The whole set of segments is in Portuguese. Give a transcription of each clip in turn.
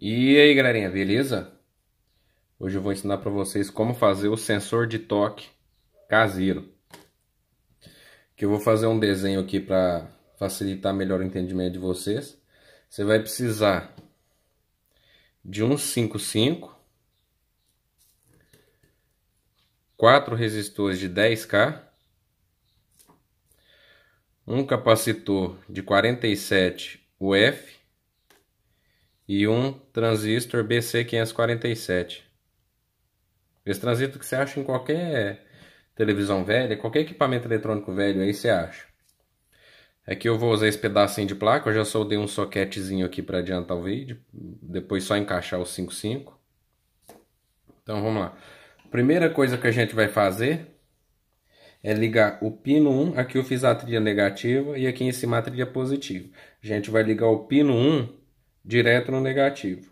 E aí galerinha, beleza? Hoje eu vou ensinar para vocês como fazer o sensor de toque caseiro. Que eu vou fazer um desenho aqui para facilitar melhor o entendimento de vocês. Você vai precisar de um 55, quatro resistores de 10K, um capacitor de 47 UF, e um transistor BC547. Esse transistor que você acha em qualquer televisão velha, qualquer equipamento eletrônico velho aí você acha. Aqui é eu vou usar esse pedacinho de placa, eu já soldei um soquetezinho aqui para adiantar o vídeo, depois só encaixar o 5.5. Então vamos lá. Primeira coisa que a gente vai fazer é ligar o pino 1, aqui eu fiz a trilha negativa e aqui em cima a trilha positiva. A gente vai ligar o pino 1 direto no negativo.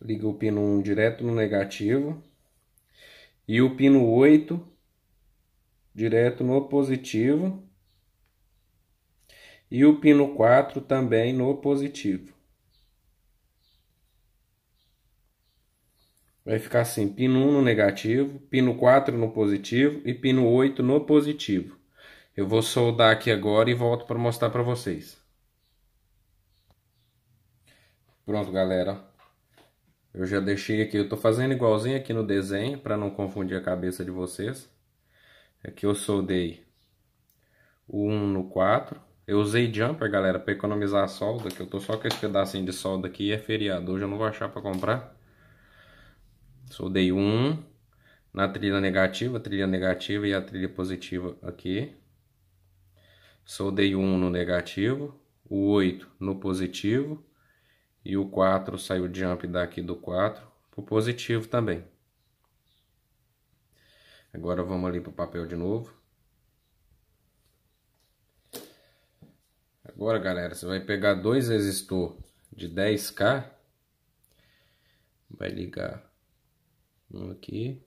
Liga o pino 1 direto no negativo e o pino 8 direto no positivo e o pino 4 também no positivo. Vai ficar assim, pino 1 no negativo, pino 4 no positivo e pino 8 no positivo. Eu vou soldar aqui agora e volto para mostrar para vocês. Pronto, galera. Eu já deixei aqui, eu tô fazendo igualzinho aqui no desenho, para não confundir a cabeça de vocês. Aqui eu soldei o 1 no 4. Eu usei jumper, galera, para economizar a solda, que eu tô só com esse pedacinho de solda aqui, é feriado, hoje eu não vou achar para comprar. Soldei um na trilha negativa, trilha negativa e a trilha positiva aqui. Soldei um no negativo, o 8 no positivo e o 4 saiu jump daqui do 4 para o positivo também. Agora vamos ali para o papel de novo. Agora, galera, você vai pegar dois resistor de 10K. Vai ligar um aqui.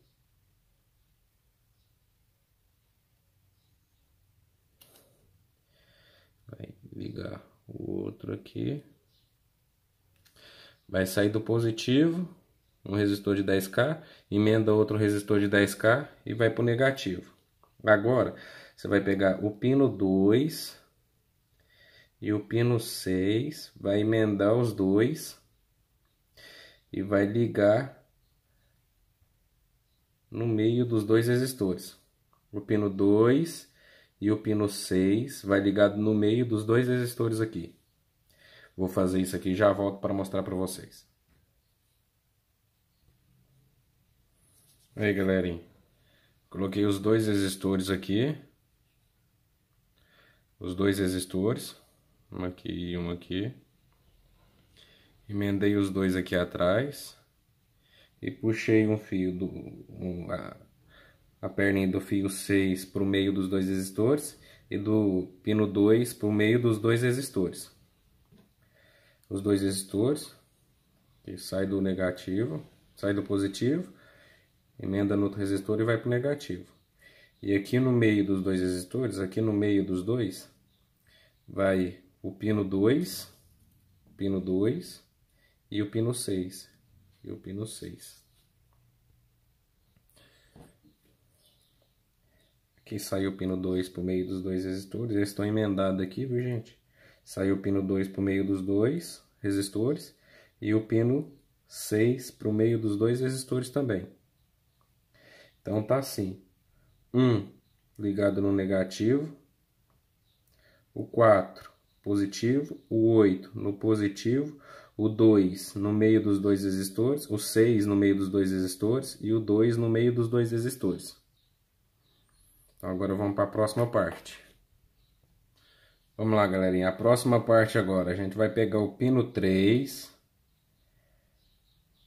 Vai ligar o outro aqui vai sair do positivo, um resistor de 10K, emenda outro resistor de 10K e vai para o negativo. Agora, você vai pegar o pino 2 e o pino 6, vai emendar os dois e vai ligar no meio dos dois resistores. O pino 2 e o pino 6 vai ligado no meio dos dois resistores aqui. Vou fazer isso aqui já volto para mostrar para vocês. Aí, galerinha. Coloquei os dois resistores aqui. Os dois resistores. Um aqui e um aqui. Emendei os dois aqui atrás. E puxei um fio do... Um, a, a perninha do fio 6 para o meio dos dois resistores. E do pino 2 para o meio dos dois resistores os dois resistores, que sai do negativo, sai do positivo, emenda no outro resistor e vai para o negativo. E aqui no meio dos dois resistores, aqui no meio dos dois, vai o pino 2, pino 2 e o pino 6. E o pino 6. Aqui saiu o pino 2 o meio dos dois resistores. Eles estão emendados aqui, viu gente? saiu o pino 2 para o meio dos dois resistores e o pino 6 para o meio dos dois resistores também. Então tá assim, 1 um, ligado no negativo, o 4 positivo, o 8 no positivo, o 2 no meio dos dois resistores, o 6 no meio dos dois resistores e o 2 no meio dos dois resistores. Então agora vamos para a próxima parte. Vamos lá, galerinha. A próxima parte agora. A gente vai pegar o pino 3.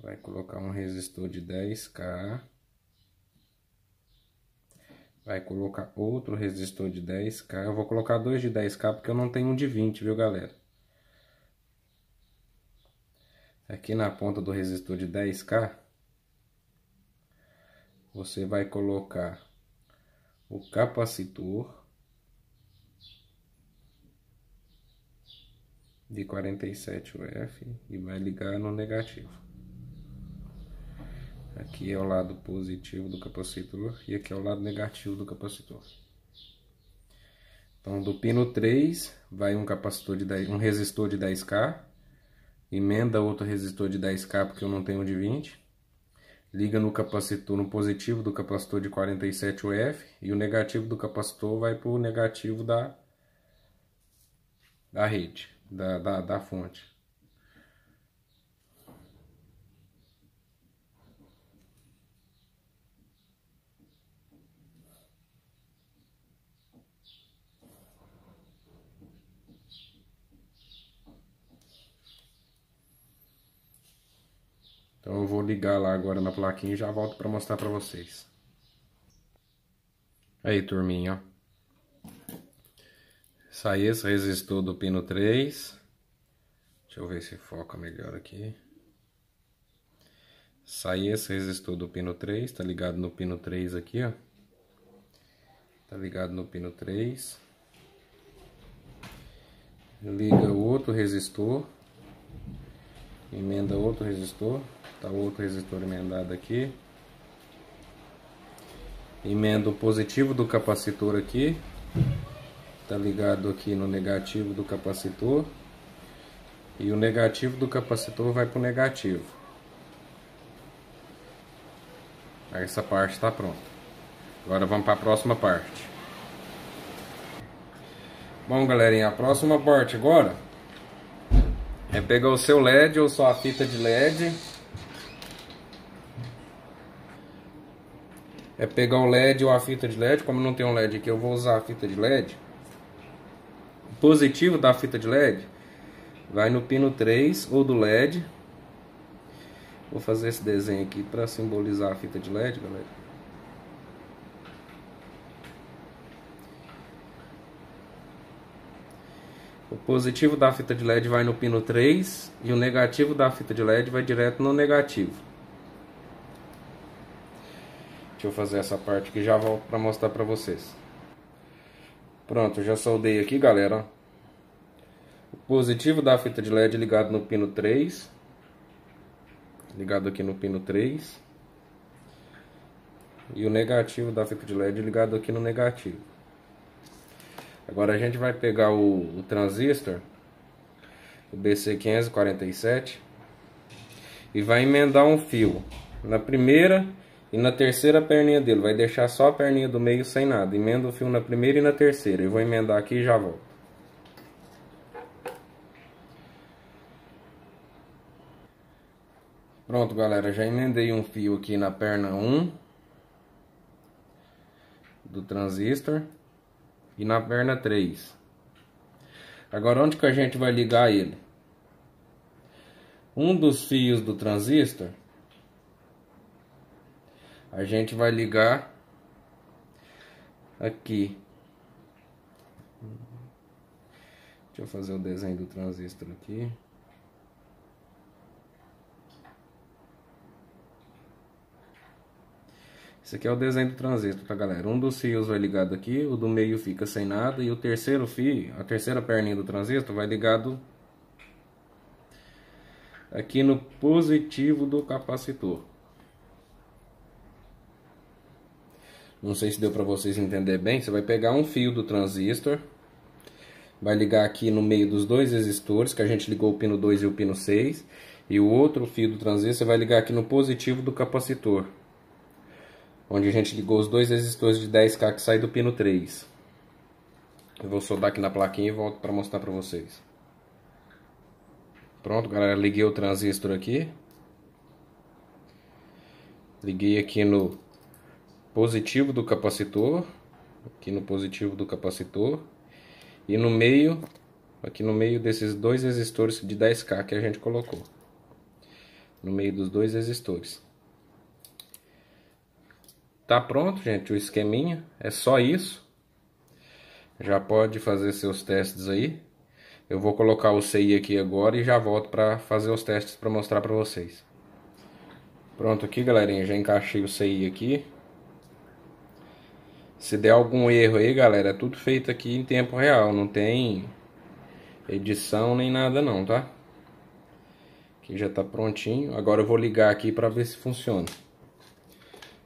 Vai colocar um resistor de 10K. Vai colocar outro resistor de 10K. Eu vou colocar dois de 10K porque eu não tenho um de 20, viu, galera? Aqui na ponta do resistor de 10K, você vai colocar o capacitor de 47 UF e vai ligar no negativo. Aqui é o lado positivo do capacitor e aqui é o lado negativo do capacitor. Então do pino 3 vai um capacitor de 10, um resistor de 10K, emenda outro resistor de 10K porque eu não tenho de 20. Liga no capacitor, no positivo do capacitor de 47 UF e o negativo do capacitor vai para o negativo da, da rede da, da, da fonte. Então eu vou ligar lá agora na plaquinha e já volto para mostrar para vocês. Aí, turminha, ó. Saí esse resistor do pino 3. Deixa eu ver se foca melhor aqui. Saí esse resistor do pino 3, tá ligado no pino 3 aqui, ó. Tá ligado no pino 3. Liga outro resistor. Emenda outro resistor. Tá outro resistor emendado aqui. Emenda o positivo do capacitor aqui está ligado aqui no negativo do capacitor e o negativo do capacitor vai para o negativo. Aí essa parte está pronta. Agora vamos para a próxima parte. Bom, galerinha, a próxima parte agora é pegar o seu LED ou sua fita de LED. É pegar o LED ou a fita de LED. Como não tem um LED aqui, eu vou usar a fita de LED positivo da fita de LED, vai no pino 3 ou do LED. Vou fazer esse desenho aqui para simbolizar a fita de LED, galera. O positivo da fita de LED vai no pino 3 e o negativo da fita de LED vai direto no negativo. Deixa eu fazer essa parte que já volto para mostrar para vocês. Pronto, já soldei aqui, galera. O positivo da fita de LED ligado no pino 3. Ligado aqui no pino 3. E o negativo da fita de LED ligado aqui no negativo. Agora a gente vai pegar o, o transistor, o BC547, e vai emendar um fio na primeira e na terceira perninha dele, vai deixar só a perninha do meio sem nada. Emenda o fio na primeira e na terceira. Eu vou emendar aqui e já volto. Pronto, galera, já emendei um fio aqui na perna 1 do transistor e na perna 3. Agora, onde que a gente vai ligar ele? Um dos fios do transistor a gente vai ligar aqui. Deixa eu fazer o desenho do transistor aqui. Esse aqui é o desenho do transistor, tá galera? Um dos fios vai ligado aqui, o do meio fica sem nada e o terceiro fio, a terceira perninha do transistor vai ligado aqui no positivo do capacitor. Não sei se deu para vocês entender bem. Você vai pegar um fio do transistor, vai ligar aqui no meio dos dois resistores, que a gente ligou o pino 2 e o pino 6, e o outro fio do transistor você vai ligar aqui no positivo do capacitor, onde a gente ligou os dois resistores de 10K que sai do pino 3. Eu vou soldar aqui na plaquinha e volto para mostrar para vocês. Pronto, galera, liguei o transistor aqui. Liguei aqui no positivo do capacitor, aqui no positivo do capacitor, e no meio, aqui no meio desses dois resistores de 10K que a gente colocou. No meio dos dois resistores. Tá pronto, gente, o esqueminha. É só isso. Já pode fazer seus testes aí. Eu vou colocar o CI aqui agora e já volto para fazer os testes para mostrar para vocês. Pronto aqui, galerinha. Já encaixei o CI aqui. Se der algum erro aí, galera, é tudo feito aqui em tempo real, não tem edição nem nada não, tá? Aqui já tá prontinho. Agora eu vou ligar aqui para ver se funciona.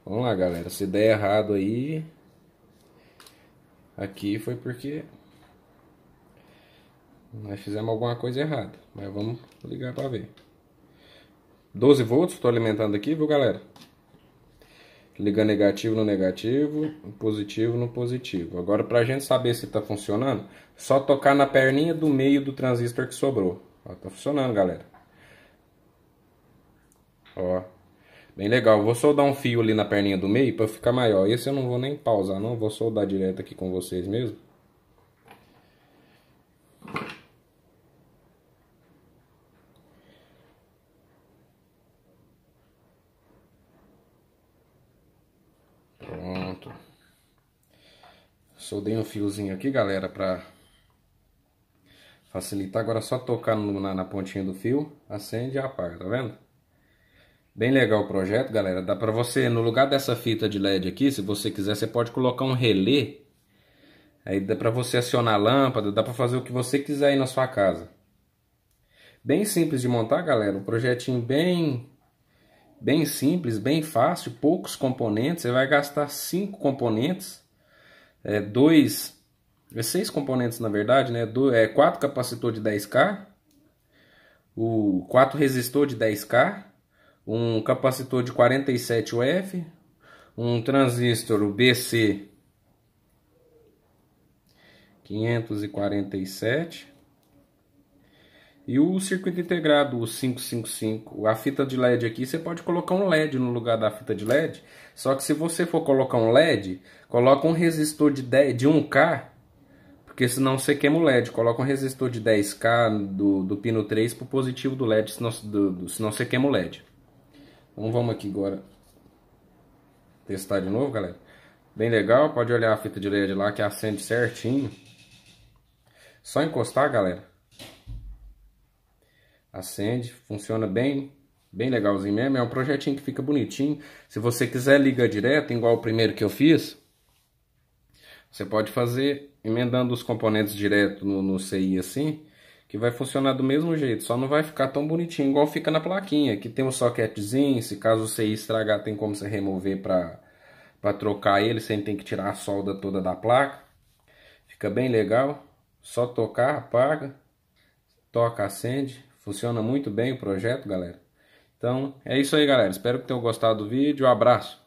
Vamos lá, galera. Se der errado aí, aqui foi porque nós fizemos alguma coisa errada. Mas vamos ligar para ver. 12 volts, estou alimentando aqui, viu, galera? ligar negativo no negativo, positivo no positivo. Agora, para a gente saber se está funcionando, só tocar na perninha do meio do transistor que sobrou. Está funcionando, galera. Ó, bem legal. Vou soldar um fio ali na perninha do meio para ficar maior. Esse eu não vou nem pausar, não. Vou soldar direto aqui com vocês mesmo. Soldei um fiozinho aqui, galera, para facilitar. Agora é só tocar no, na, na, pontinha do fio, acende e apaga, tá vendo? Bem legal o projeto, galera. Dá para você, no lugar dessa fita de LED aqui, se você quiser, você pode colocar um relé. Aí dá para você acionar a lâmpada, dá para fazer o que você quiser aí na sua casa. Bem simples de montar, galera. Um projetinho bem bem simples, bem fácil, poucos componentes. Você vai gastar cinco componentes é, dois, é, seis componentes na verdade, né? Do, é, quatro capacitor de 10K, o quatro resistor de 10K, um capacitor de 47 UF, um transistor o BC 547 e o circuito integrado, o 555, a fita de LED aqui, você pode colocar um LED no lugar da fita de LED. Só que se você for colocar um LED, coloca um resistor de, 10, de 1K, porque senão você queima o LED. Coloca um resistor de 10K do, do pino 3 pro positivo do LED, senão, do, do, senão você queima o LED. Então vamos aqui agora testar de novo, galera. Bem legal, pode olhar a fita de LED lá que acende certinho. Só encostar, galera acende, funciona bem, bem legalzinho mesmo, é um projetinho que fica bonitinho. Se você quiser liga direto, igual o primeiro que eu fiz, você pode fazer emendando os componentes direto no, no CI assim, que vai funcionar do mesmo jeito, só não vai ficar tão bonitinho igual fica na plaquinha, que tem um soquetezinho, se caso o CI estragar tem como você remover para trocar ele, sem ter que tirar a solda toda da placa. Fica bem legal, só tocar, apaga, toca, acende, Funciona muito bem o projeto, galera. Então, é isso aí, galera. Espero que tenham gostado do vídeo. Um abraço.